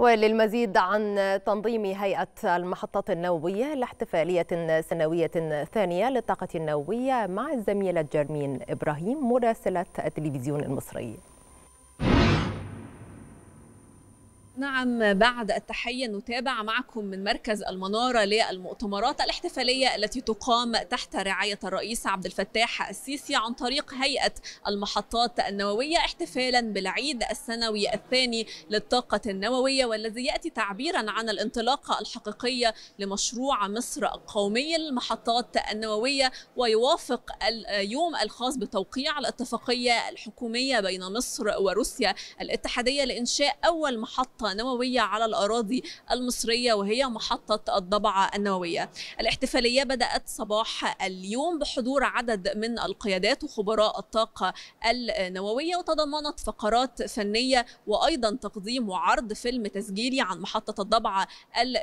وللمزيد عن تنظيم هيئة المحطات النووية لاحتفالية سنوية ثانية للطاقة النووية مع الزميلة جرمين إبراهيم مراسلة التلفزيون المصري نعم بعد التحية نتابع معكم من مركز المنارة للمؤتمرات الاحتفالية التي تقام تحت رعاية الرئيس عبد الفتاح السيسي عن طريق هيئة المحطات النووية احتفالا بالعيد السنوي الثاني للطاقة النووية والذي يأتي تعبيرا عن الانطلاقة الحقيقية لمشروع مصر القومي للمحطات النووية ويوافق اليوم الخاص بتوقيع الاتفاقية الحكومية بين مصر وروسيا الاتحادية لإنشاء أول محطة نووية على الأراضي المصرية وهي محطة الضبعة النووية الاحتفالية بدأت صباح اليوم بحضور عدد من القيادات وخبراء الطاقة النووية وتضمنت فقرات فنية وأيضا تقديم وعرض فيلم تسجيلي عن محطة الضبعة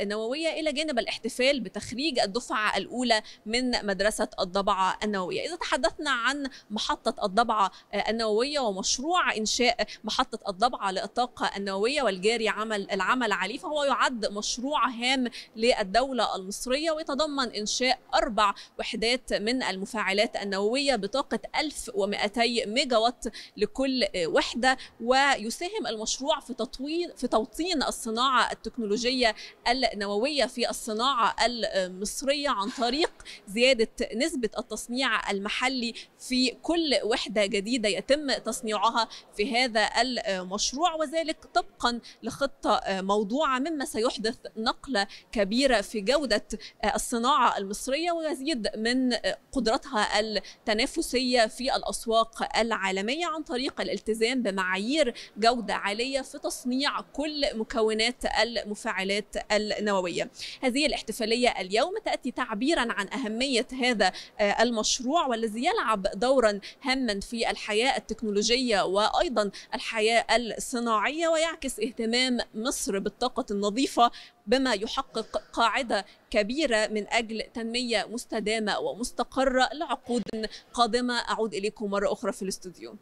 النووية إلى جانب الاحتفال بتخريج الدفعة الأولى من مدرسة الضبعة النووية إذا تحدثنا عن محطة الضبعة النووية ومشروع إنشاء محطة الضبعة للطاقة النووية والجاري عمل العمل عليه فهو يعد مشروع هام للدولة المصرية ويتضمن إنشاء أربع وحدات من المفاعلات النووية بطاقة 1200 ميجا وات لكل وحدة ويساهم المشروع في تطوير في توطين الصناعة التكنولوجية النووية في الصناعة المصرية عن طريق زيادة نسبة التصنيع المحلي في كل وحدة جديدة يتم تصنيعها في هذا المشروع وذلك طبقا لخطة خطة آه، موضوعة مما سيحدث نقلة كبيرة في جودة آه، الصناعة المصرية ويزيد من آه، قدرتها التنافسية في الأسواق العالمية عن طريق الالتزام بمعايير جودة عالية في تصنيع كل مكونات المفاعلات النووية هذه الاحتفالية اليوم تأتي تعبيرا عن أهمية هذا المشروع والذي يلعب دورا هاما في الحياة التكنولوجية وأيضا الحياة الصناعية ويعكس اهتمام استخدام مصر بالطاقه النظيفه بما يحقق قاعده كبيره من اجل تنميه مستدامه ومستقره لعقود قادمه اعود اليكم مره اخرى في الاستوديو